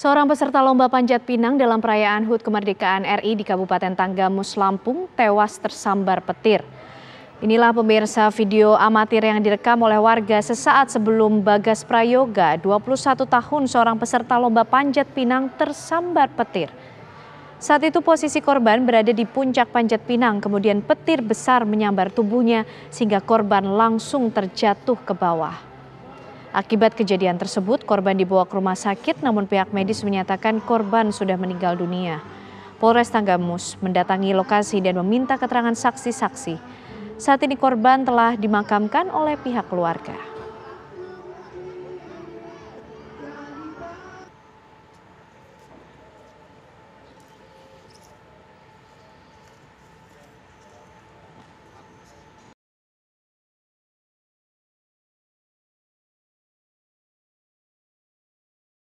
Seorang peserta lomba panjat pinang dalam perayaan HUT kemerdekaan RI di Kabupaten Tanggamus, Lampung tewas tersambar petir. Inilah pemirsa video amatir yang direkam oleh warga sesaat sebelum Bagas Prayoga, 21 tahun seorang peserta lomba panjat pinang tersambar petir. Saat itu posisi korban berada di puncak panjat pinang, kemudian petir besar menyambar tubuhnya sehingga korban langsung terjatuh ke bawah. Akibat kejadian tersebut, korban dibawa ke rumah sakit namun pihak medis menyatakan korban sudah meninggal dunia. Polres Tanggamus mendatangi lokasi dan meminta keterangan saksi-saksi. Saat ini korban telah dimakamkan oleh pihak keluarga.